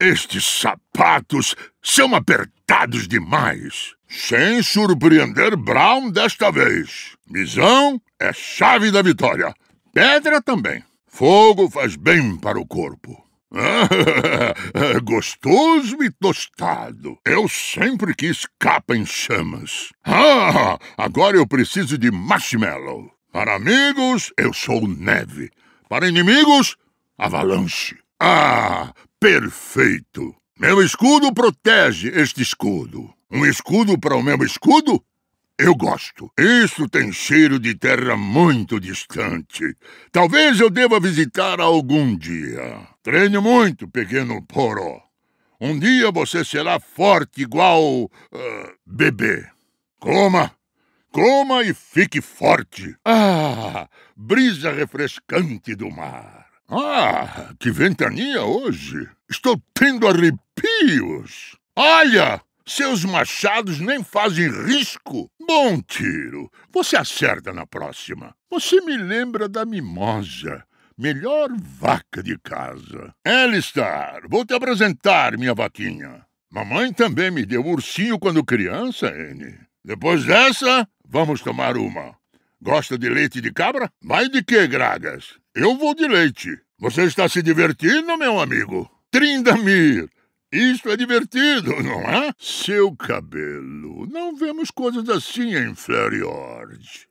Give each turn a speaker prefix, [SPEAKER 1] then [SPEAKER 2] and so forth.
[SPEAKER 1] Estes sapatos são apertados demais. Sem surpreender Brown desta vez. Visão é chave da vitória. Pedra também. Fogo faz bem para o corpo. Gostoso e tostado. Eu sempre que capa em chamas. Ah, agora eu preciso de marshmallow. Para amigos, eu sou neve. Para inimigos, avalanche. Ah, Perfeito! Meu escudo protege este escudo. Um escudo para o meu escudo? Eu gosto. Isso tem cheiro de terra muito distante. Talvez eu deva visitar algum dia. Treine muito, pequeno Poro. Um dia você será forte igual. Uh, bebê. Coma! Coma e fique forte. Ah, brisa refrescante do mar. Ah, que ventania hoje! Estou tendo arrepios. Olha, seus machados nem fazem risco. Bom tiro. Você acerta na próxima. Você me lembra da mimosa, melhor vaca de casa. Elistar, vou te apresentar, minha vaquinha. Mamãe também me deu ursinho quando criança, N. Depois dessa, vamos tomar uma. Gosta de leite de cabra? Vai de quê, Gragas? Eu vou de leite. Você está se divertindo, meu amigo? Trindamir! Isto é divertido, não é? Seu cabelo. Não vemos coisas assim em Fleriord.